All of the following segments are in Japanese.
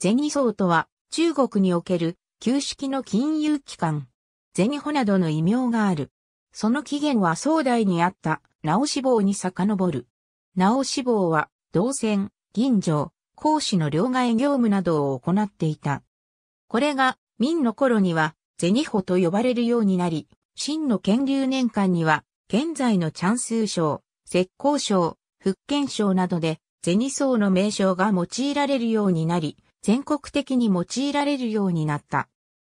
ゼニソウとは、中国における、旧式の金融機関、ゼニホなどの異名がある。その起源は宋代にあった、直志望に遡る。直志望は、銅線、銀城、講師の両替業務などを行っていた。これが、明の頃には、ゼニホと呼ばれるようになり、清の建立年間には、現在のチャンス省、浙江省、福建省などで、ゼソ層の名称が用いられるようになり、全国的に用いられるようになった。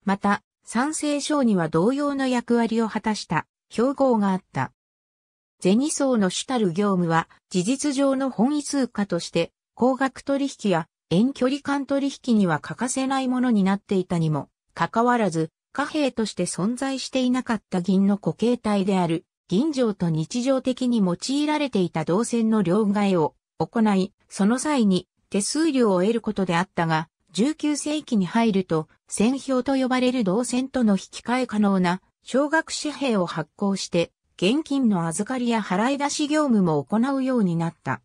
また、三聖章には同様の役割を果たした標号があった。ゼニ層の主たる業務は、事実上の本位通貨として、高額取引や遠距離間取引には欠かせないものになっていたにも、かかわらず、貨幣として存在していなかった銀の固形体である、銀城と日常的に用いられていた銅線の両替を行い、その際に手数料を得ることであったが、19世紀に入ると、戦票と呼ばれる銅線との引き換え可能な、少額紙幣を発行して、現金の預かりや払い出し業務も行うようになった。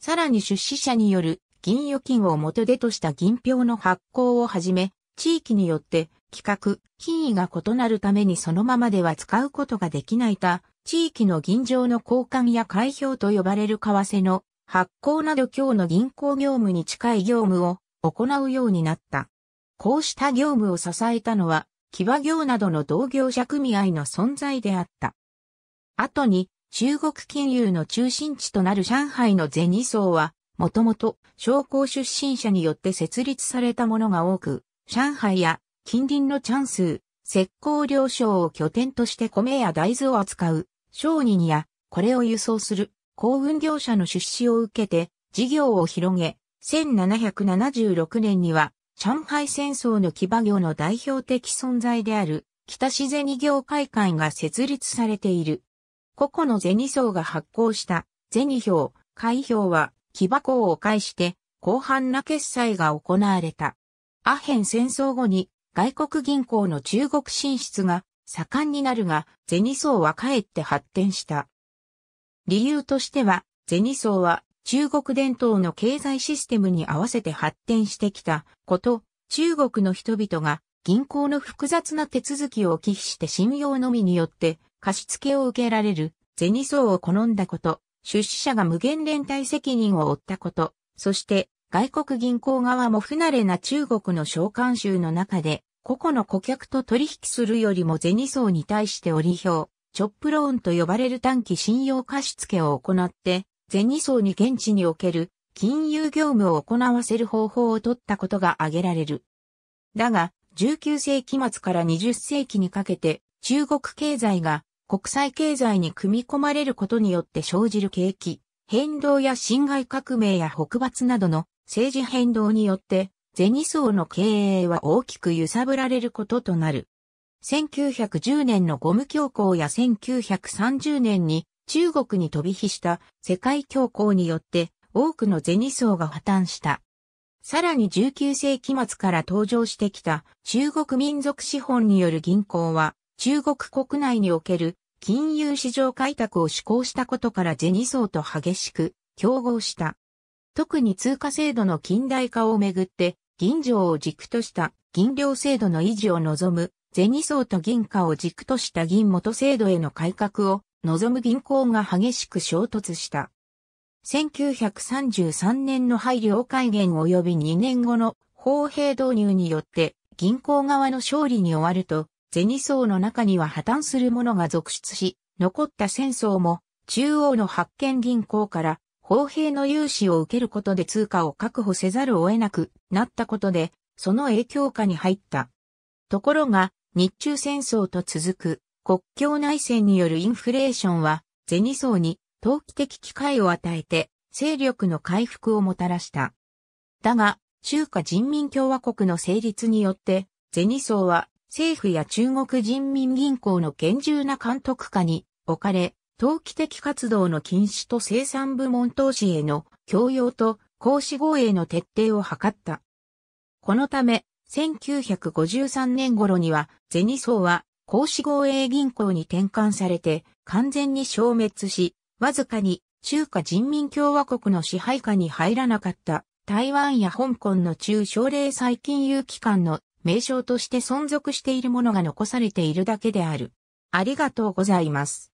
さらに出資者による銀預金を元手とした銀票の発行をはじめ、地域によって企画、品位が異なるためにそのままでは使うことができないた、地域の銀上の交換や開票と呼ばれる為替の発行など今日の銀行業務に近い業務を行うようになった。こうした業務を支えたのは、騎馬業などの同業者組合の存在であった。後に、中国金融の中心地となる上海の銭層は、もともと商工出身者によって設立されたものが多く、上海や近隣のチャンス、石膏領商を拠点として米や大豆を扱う、商人やこれを輸送する幸運業者の出資を受けて事業を広げ、1776年には上海戦争の騎馬業の代表的存在である北市銭業会館が設立されている。個々の銭層が発行した銭票、会票は騎馬港を介して広範な決済が行われた。アヘン戦争後に外国銀行の中国進出が盛んになるが、銭層はかえって発展した。理由としては、ゼソ層は中国伝統の経済システムに合わせて発展してきたこと、中国の人々が銀行の複雑な手続きを忌避して信用のみによって貸付を受けられるゼソ層を好んだこと、出資者が無限連帯責任を負ったこと、そして外国銀行側も不慣れな中国の召喚集の中で個々の顧客と取引するよりもゼソ層に対して折り表、チョップローンと呼ばれる短期信用貸付を行って、銭層に現地における金融業務を行わせる方法を取ったことが挙げられる。だが、19世紀末から20世紀にかけて中国経済が国際経済に組み込まれることによって生じる景気、変動や侵害革命や北伐などの政治変動によって、ゼニ層の経営は大きく揺さぶられることとなる。1910年のゴム恐慌や1930年に中国に飛び火した世界恐慌によって多くのゼニ層が破綻した。さらに19世紀末から登場してきた中国民族資本による銀行は中国国内における金融市場開拓を施行したことからゼニ層と激しく競合した。特に通貨制度の近代化をめぐって銀城を軸とした銀量制度の維持を望むゼソ相と銀貨を軸とした銀元制度への改革を望む銀行が激しく衝突した。1933年の配慮改元及び2年後の法兵導入によって銀行側の勝利に終わると、ゼソ相の中には破綻する者が続出し、残った戦争も中央の発見銀行から法兵の融資を受けることで通貨を確保せざるを得なくなったことで、その影響下に入った。ところが、日中戦争と続く国境内戦によるインフレーションは、ゼニ層に投機的機会を与えて、勢力の回復をもたらした。だが、中華人民共和国の成立によって、ゼニ層は政府や中国人民銀行の厳重な監督下に置かれ、投機的活動の禁止と生産部門投資への強要と公私合営の徹底を図った。このため、1953年頃には、ゼソ荘は、甲子合営銀行に転換されて、完全に消滅し、わずかに中華人民共和国の支配下に入らなかった台湾や香港の中小励債金融機関の名称として存続しているものが残されているだけである。ありがとうございます。